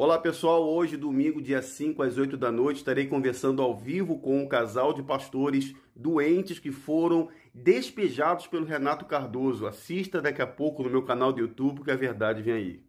Olá pessoal, hoje domingo, dia 5 às 8 da noite, estarei conversando ao vivo com um casal de pastores doentes que foram despejados pelo Renato Cardoso. Assista daqui a pouco no meu canal do YouTube que a verdade vem aí.